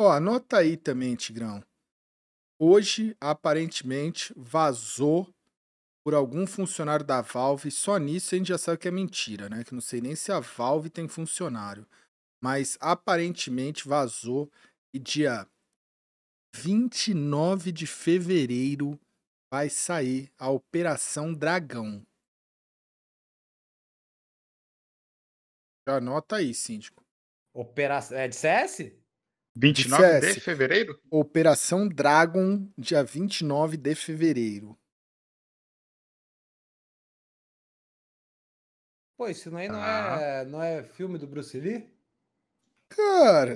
Ó, anota aí também, Tigrão. Hoje, aparentemente, vazou por algum funcionário da Valve. Só nisso a gente já sabe que é mentira, né? Que não sei nem se a Valve tem funcionário. Mas aparentemente vazou e dia 29 de fevereiro vai sair a Operação Dragão. Já anota aí, síndico. Operação. É de CS? 29 de fevereiro? Operação Dragon, dia 29 de fevereiro. Pô, isso aí não, ah. é, não é filme do Bruce Lee? Cara,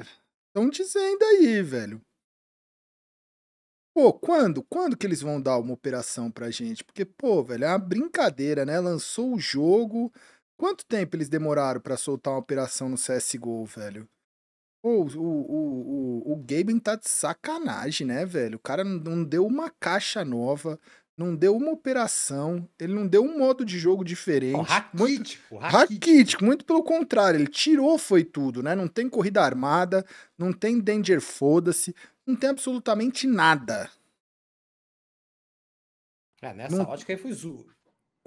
estão dizendo aí, velho. Pô, quando? Quando que eles vão dar uma operação pra gente? Porque, pô, velho, é uma brincadeira, né? Lançou o jogo. Quanto tempo eles demoraram para soltar uma operação no CSGO, velho? Pô, o, o, o, o Gaben tá de sacanagem, né, velho? O cara não deu uma caixa nova, não deu uma operação, ele não deu um modo de jogo diferente. raquítico, muito, raquítico. Muito pelo contrário, ele tirou foi tudo, né? Não tem corrida armada, não tem danger foda-se, não tem absolutamente nada. É, nessa não... ótica aí foi,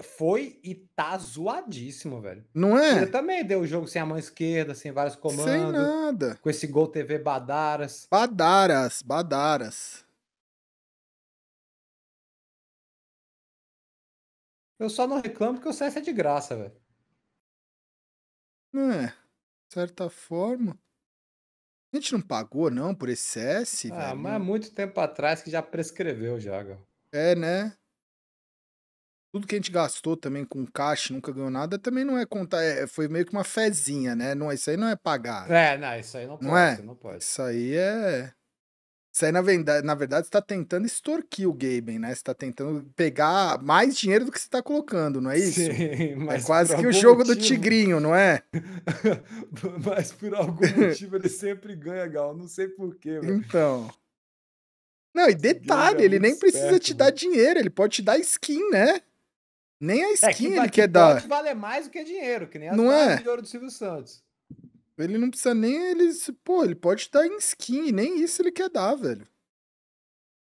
foi e tá zoadíssimo, velho. Não é? Ele também deu o jogo sem a mão esquerda, sem vários comandos. Sem nada. Com esse Gol TV Badaras. Badaras, Badaras. Eu só não reclamo porque o CS é de graça, velho. Não é. De certa forma. A gente não pagou, não, por esse CS, ah, velho. Ah, mas é muito tempo atrás que já prescreveu, já, É, né? tudo que a gente gastou também com caixa, nunca ganhou nada, também não é contar, é, foi meio que uma fezinha, né? Não, isso aí não é pagar. É, não, isso aí não, não pode, é? não pode. Isso aí é... Isso aí, na verdade, na verdade, você tá tentando extorquir o Gaben, né? Você tá tentando pegar mais dinheiro do que você tá colocando, não é isso? Sim, é mas é quase que o jogo motivo... do tigrinho, não é? mas por algum motivo ele sempre ganha, Gal. Não sei porquê, velho. Então. Não, e detalhe, é ele nem precisa te dar dinheiro, ele pode te dar skin, né? Nem a skin é, que, ele que quer dar. vale mais do que dinheiro, que nem a não é? de ouro do Silvio Santos. Ele não precisa nem ele, pô, ele pode estar em skin, nem isso ele quer dar, velho.